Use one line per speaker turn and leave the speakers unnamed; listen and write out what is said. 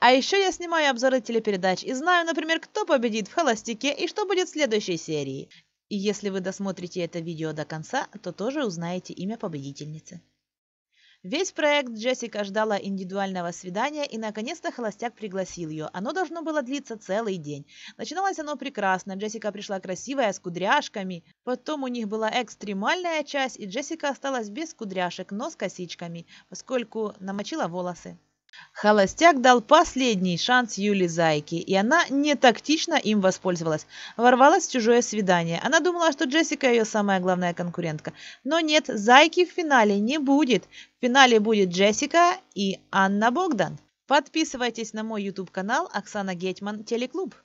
А еще я снимаю обзоры телепередач и знаю, например, кто победит в «Холостяке» и что будет в следующей серии. И если вы досмотрите это видео до конца, то тоже узнаете имя победительницы. Весь проект Джессика ждала индивидуального свидания, и наконец-то холостяк пригласил ее. Оно должно было длиться целый день. Начиналось оно прекрасно. Джессика пришла красивая, с кудряшками. Потом у них была экстремальная часть, и Джессика осталась без кудряшек, но с косичками, поскольку намочила волосы. Холостяк дал последний шанс Юли Зайке, и она не тактично им воспользовалась. Ворвалась в чужое свидание. Она думала, что Джессика ее самая главная конкурентка. Но нет, Зайки в финале не будет. В финале будет Джессика и Анна Богдан. Подписывайтесь на мой YouTube-канал Оксана Гетман Телеклуб.